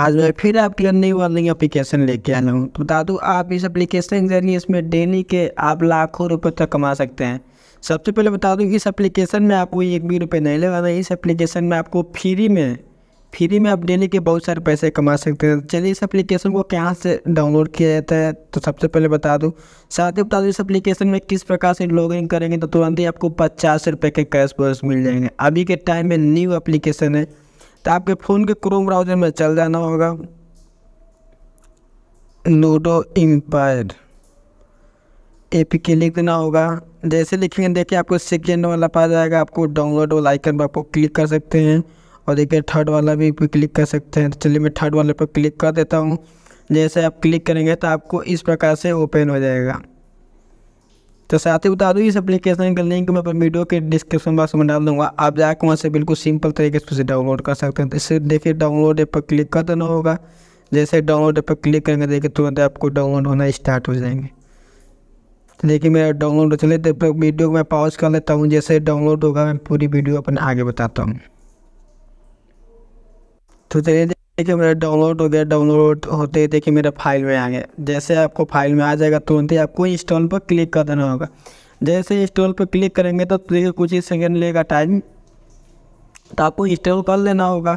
आज मैं फिर आपके लिए नई वाली एप्लीकेशन लेके आया हूँ तो बता दूँ आप इस एप्लीकेशन के जरिए इसमें डेली के आप लाखों रुपए तक कमा सकते हैं सबसे पहले बता दूँ इस एप्लीकेशन में आपको एक भी रुपये नहीं लगाना इस एप्लीकेशन में आपको फ्री में फ्री में आप डेली के बहुत सारे पैसे कमा सकते हैं चलिए इस एप्लीकेशन को कहाँ से डाउनलोड किया जाता है तो सबसे पहले बता दूँ साथ ही बता दूँ इस एप्लीकेशन में किस प्रकार से लॉग इन करेंगे तो तुरंत ही आपको पचास रुपये के कैश बोनस मिल जाएंगे अभी के टाइम में न्यू एप्लीकेशन है तो आपके फ़ोन के क्रोम ब्राउज़र में चल जाना होगा नोडो इम्पायर ए पी के लिख देना होगा जैसे लिखेंगे देखिए आपको सेकेंड वाला पा जाएगा आपको डाउनलोड वाला आइकन पर आपको क्लिक कर सकते हैं और देखिए थर्ड वाला भी पे क्लिक कर सकते हैं तो चलिए मैं थर्ड वाले पर क्लिक कर देता हूँ जैसे आप क्लिक करेंगे तो आपको इस प्रकार से ओपन हो जाएगा तो साथ ही बता दूँ इस एप्लीकेशन का लिंक मैं वीडियो के डिस्क्रिप्शन बॉक्स में डाल दूँगा आप जाकर वहाँ से बिल्कुल सिंपल तरीके से उसे डाउनलोड कर सकते हैं तो इसे देखिए डाउनलोड पर क्लिक कर देना होगा जैसे डाउनलोड पर क्लिक करेंगे देखिए तुरंत आपको डाउनलोड होना स्टार्ट हो जाएंगे तो देखिए मेरा डाउनलोड चले तो वीडियो को मैं पॉज कर लेता हूँ जैसे डाउनलोड होगा मैं पूरी वीडियो अपने आगे बताता हूँ तो चलिए देखिए मेरा डाउनलोड हो गया डाउनलोड होते ही देखिए मेरा फाइल में आ गया जैसे आपको फाइल में आ जाएगा तुरंत ही आपको इंस्टॉल पर क्लिक कर देना होगा जैसे इंस्टॉल पर क्लिक करेंगे तो देखिए कुछ ही सेकेंड लेगा टाइम तो आपको इंस्टॉल कर लेना होगा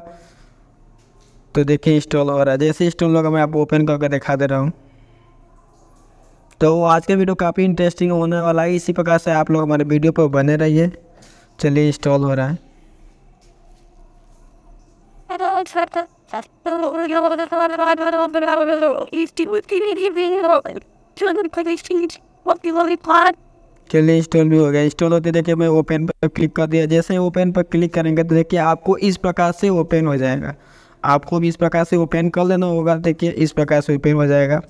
तो देखिए इंस्टॉल हो रहा है जैसे इंस्टॉल होगा मैं आपको ओपन करके दिखा दे रहा हूँ तो आज का वीडियो काफ़ी इंटरेस्टिंग होने वाला है इसी प्रकार से आप लोग हमारे वीडियो पर बने रहिए चलिए इंस्टॉल हो रहा है चलिए इंस्टॉल भी हो गया इंस्टॉल होते देखिए मैं ओपन पर क्लिक कर दिया जैसे ओपन पर क्लिक करेंगे तो देखिए आपको इस प्रकार से ओपन हो जाएगा आपको भी इस प्रकार से ओपन कर लेना होगा देखिए इस प्रकार से ओपन हो जाएगा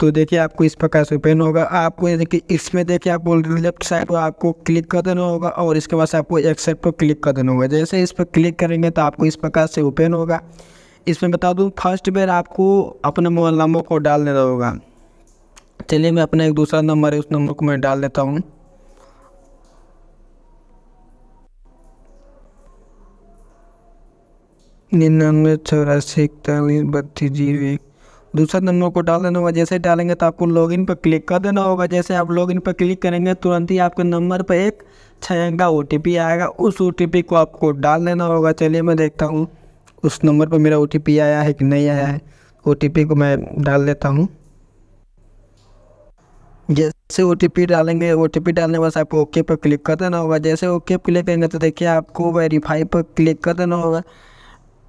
तो देखिए आपको इस प्रकार से ओपन होगा आपको देखिए इसमें देखिए आपको लेफ्ट साइड पर आपको क्लिक कर देना होगा और इसके बाद आपको एक साइड पर क्लिक कर देना होगा जैसे इस पर क्लिक करेंगे तो आपको इस प्रकार से ओपन होगा इसमें बता दूँ फर्स्ट बेर आपको अपने मोबाइल नंबर को डाल देना होगा चलिए मैं अपना एक दूसरा नंबर है उस नंबर को मैं डाल देता हूँ निन्यानवे चौरासी इकतालीस बत्तीस जीरो एक दूसरा नंबर को डाल देना होगा जैसे डालेंगे तो आपको लॉगिन पर क्लिक कर देना होगा जैसे आप लॉगिन पर क्लिक करेंगे तुरंत ही आपके नंबर पर एक छः अंक का ओ आएगा उस ओ को आपको डाल देना होगा चलिए मैं देखता हूँ उस नंबर पर मेरा ओ आया है कि नहीं आया है ओ को मैं डाल देता हूँ जैसे ओ डालेंगे ओ डालने के बाद आपको ओके पर क्लिक कर देना होगा जैसे ओके पर क्लिक करेंगे तो देखिए आपको वेरीफाई पर क्लिक कर देना होगा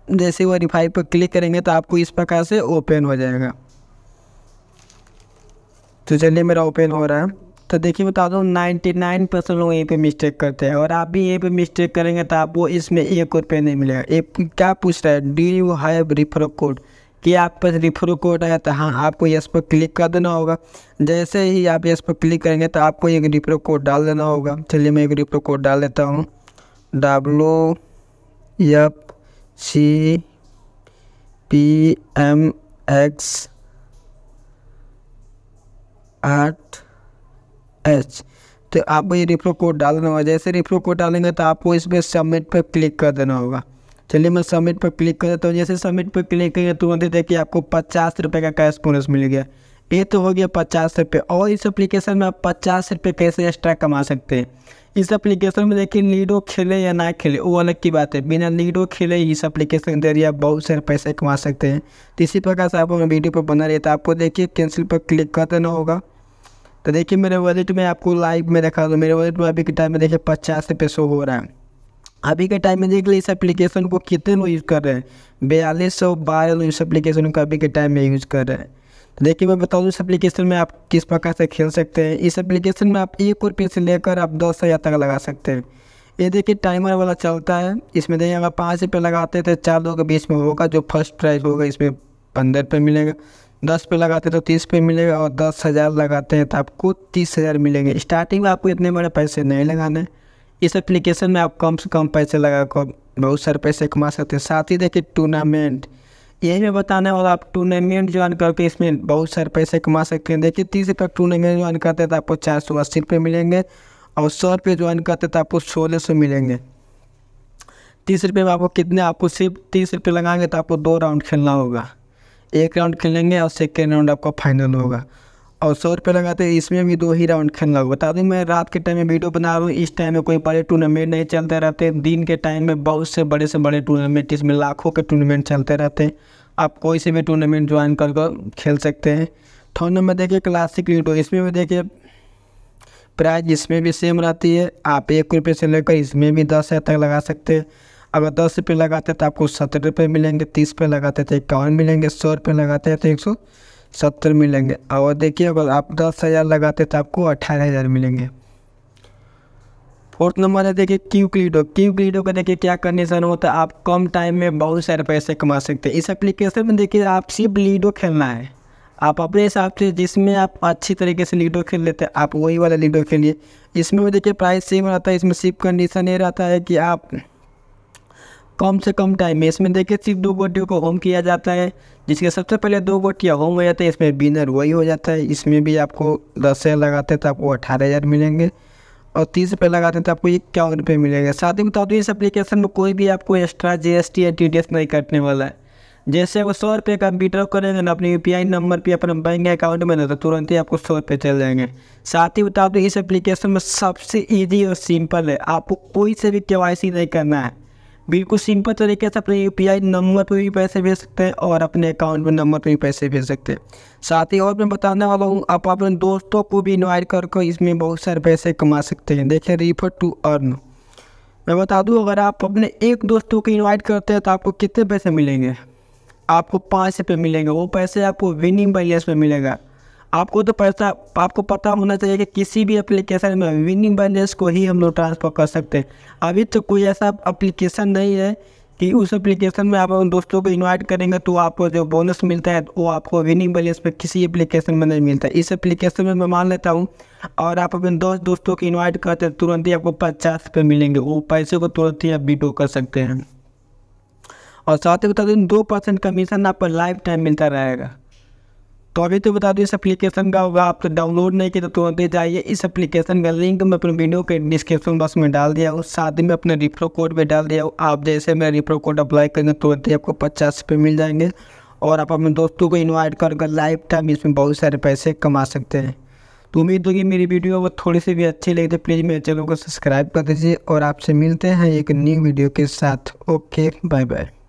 जैसे वो रिफाइव पर क्लिक करेंगे तो आपको इस प्रकार से ओपन हो जाएगा तो चलिए मेरा ओपन हो रहा है तो देखिए बता दूँ नाइन्टी नाइन परसेंट लोग यहीं पर मिस्टेक करते हैं और आप भी यहीं पे मिस्टेक करेंगे तो आपको इसमें एक रुपये नहीं मिलेगा एक क्या पूछ रहा है do you have refer code कि आप पर रिफर कोड है तो हाँ आपको इस पर क्लिक कर देना होगा जैसे ही आप इस पर क्लिक करेंगे तो आपको एक रिफर कोड डाल देना होगा चलिए मैं एक रिफर कोड डाल देता हूँ W F C P M X आठ एच तो आपको ये रिफ्रो कोड डाल देना होगा जैसे रिफ्रो कोड डालेंगे तो आपको इस पर सबमिट पर क्लिक कर देना होगा चलिए मैं सबमिट पर क्लिक कर देता हूँ जैसे सबमिट पर क्लिक करेंगे तुरंत देखिए आपको पचास रुपये का कैश बोनस मिल गया ये तो हो गया पचास रुपये और इस एप्लीकेशन में आप पचास रुपये पैसे एक्स्ट्रा कमा सकते हैं इस एप्लीकेशन में देखिए लीडो खेले या ना खेले वो अलग की बात है बिना लीडो खेले ही इस एप्लीकेशन के जरिए आप बहुत सारे पैसे कमा सकते हैं तो इसी प्रकार से आप वीडियो पर बना रहता है तो आपको देखिए कैंसिल पर क्लिक कर देना होगा तो देखिए मेरे वॉलेट में आपको लाइव में रखा दो तो मेरे वॉलेट में अभी के टाइम में देखिए पचास रुपये शो हो रहा है अभी के टाइम में देख लीजिए इस एप्लीकेशन को कितने लोग यूज़ कर रहे हैं बयालीस सौ बारह लोग इस एप्लीकेशन को अभी के टाइम में यूज़ कर रहे हैं तो देखिए मैं बता दूँ इस एप्लीकेशन में आप किस प्रकार से खेल सकते हैं इस एप्लीकेशन में आप एक रुपये से लेकर आप दस हज़ार तक लगा सकते हैं ये देखिए टाइमर वाला चलता है इसमें देखिए अगर पाँच रुपये लगाते थे तो चार लोगों के बीच में होगा जो फर्स्ट प्राइज़ होगा इसमें पंद्रह रुपये मिलेगा दस पे लगाते तो तीस पे मिलेगा और दस हज़ार लगाते हैं तो आपको तीस हज़ार मिलेंगे स्टार्टिंग में आपको इतने बड़े पैसे नहीं लगाने इस एप्लीकेशन में आप कम से कम पैसे लगा कर बहुत सारे पैसे कमा सकते हैं साथ ही देखिए टूर्नामेंट यही मैं बताने और आप टूर्नामेंट ज्वाइन करके इसमें बहुत सारे पैसे कमा सकते हैं देखिए तीस रुपये टूर्नामेंट ज्वाइन करते तो आपको चार सौ अस्सी रुपये मिलेंगे और सौ रुपये ज्वाइन करते तो आपको सोलह सौ मिलेंगे तीस रुपये में आपको कितने आपको सिर्फ तीस रुपये लगाएंगे तो आपको दो राउंड खेलना होगा एक राउंड खेलेंगे और सेकेंड राउंड आपका फाइनल होगा और सौ रुपये लगाते हैं इसमें भी दो ही राउंड खेलना होगा बता दूँ मैं रात के टाइम में वीडियो बना रहा हूँ इस टाइम में कोई बड़े टूर्नामेंट नहीं चलते रहते दिन के टाइम में बहुत से बड़े से बड़े टूर्नामेंट इसमें लाखों के टूर्नामेंट चलते रहते हैं आप कोई से भी टूर्नामेंट ज्वाइन कर खेल सकते हैं थर्ड नंबर देखिए क्लासिक लूडो इसमें भी देखिए प्राइज इसमें भी सेम रहती है आप एक रुपये से लेकर इसमें भी दस हज़ार तक लगा सकते हैं अगर दस रुपये लगाते हैं तो आपको सत्तर रुपये मिलेंगे तीस रुपये लगाते तो इक्यावन मिलेंगे सौ रुपये लगाते हैं तो एक सौ सत्तर मिलेंगे और देखिए अगर आप दस हज़ार लगाते तो आपको अट्ठारह हज़ार मिलेंगे फोर्थ नंबर है देखिए क्यूक लीडो क्यूक लीडो का देखिए क्या कंडीशन होता है आप कम टाइम में बहुत सारे पैसे कमा सकते हैं इस एप्लीकेशन में देखिए आप सिर्फ लीडो खेलना है आप अपने हिसाब से जिसमें आप अच्छी तरीके से लीडो खेल लेते हैं आप वही वाला लीडो खेलिए इसमें भी देखिए प्राइस सेम रहता है इसमें सिर्फ कंडीशन ये रहता है कि आप कम से कम टाइम में इसमें देखिए सिर्फ दो गोटियों को होम किया जाता है जिसके सबसे पहले दो गोटियाँ होम हो जाते हैं इसमें विनर वही हो जाता है इसमें भी आपको दस हज़ार लगाते हैं तो आपको अठारह हज़ार मिलेंगे और तीस रुपये लगाते हैं तो आपको इक्यावन रुपये मिलेगा साथ ही बता दूँ इस एप्लीकेशन में कोई भी आपको एक्स्ट्रा जी एस टी या टी डी एस नहीं कटने वाला है जैसे वो सौ रुपये का विड्रॉ करेंगे ना अपने यू पी आई नंबर पर अपने बैंक अकाउंट में ना तो तुरंत ही आपको सौ रुपये चल जाएंगे साथ ही बता दूँ इस एप्लीकेशन में सबसे ईजी और सिंपल है आपको कोई से भी के वाई सी नहीं करना है बिल्कुल सिंपल तरीके से अपने यू नंबर पर भी पैसे भेज सकते हैं और अपने अकाउंट में नंबर पर भी पैसे भेज सकते हैं साथ ही और मैं बताने वाला हूँ आप अपने दोस्तों को भी इन्वाइट कर कर इसमें बहुत सारे पैसे कमा सकते हैं देखें रिफर टू अर्न मैं बता दूँ अगर आप अपने एक दोस्तों को इन्वाइट करते हैं तो आपको कितने पैसे मिलेंगे आपको पाँच रुपये मिलेंगे वो पैसे आपको विनिंग बैलेंस में मिलेगा आपको तो पैसा आपको पता होना चाहिए कि किसी भी एप्लीकेशन में विनिंग बैलेंस को ही हम लोग ट्रांसफ़र कर सकते हैं अभी तो कोई ऐसा एप्लीकेशन नहीं है कि उस एप्लीकेशन में आप दोस्तों को इनवाइट करेंगे तो आपको जो बोनस मिलता है वो आपको विनिंग बैलेंस पर किसी एप्लीकेशन में नहीं मिलता इस एप्लीकेशन में मैं मान लेता हूँ और आप अपने दोस्त दोस्तों को इन्वाइट करते हैं तुरंत ही आपको पचास रुपये मिलेंगे वो पैसे को तुरंत ही आप बीटो कर सकते हैं और साथ ही बता दें दो परसेंट कमीशन आपको लाइफ टाइम मिलता रहेगा तो अभी तो बता दूँ इस एप्लीकेशन का होगा आप तो डाउनलोड नहीं किया तो तुरंत ही जाइए इस एप्लीकेशन का लिंक मैं अपने वीडियो के डिस्क्रिप्शन बॉक्स में डाल दिया हूँ साथ ही में अपने रिप्रो कोड में डाल दिया हूँ आप जैसे मैं रिप्रो कोड अप्लाई करेंगे तुरंत ही आपको पचास रुपये मिल जाएंगे और आप अपने दोस्तों को इन्वाइट कर लाइफ टाइम इसमें बहुत सारे पैसे कमा सकते हैं तो उम्मीद होगी मेरी वीडियो वो थोड़ी सी भी अच्छी लगी तो प्लीज़ मेरे चैनल को सब्सक्राइब कर दीजिए और आपसे मिलते हैं एक न्यू वीडियो के साथ ओके बाय बाय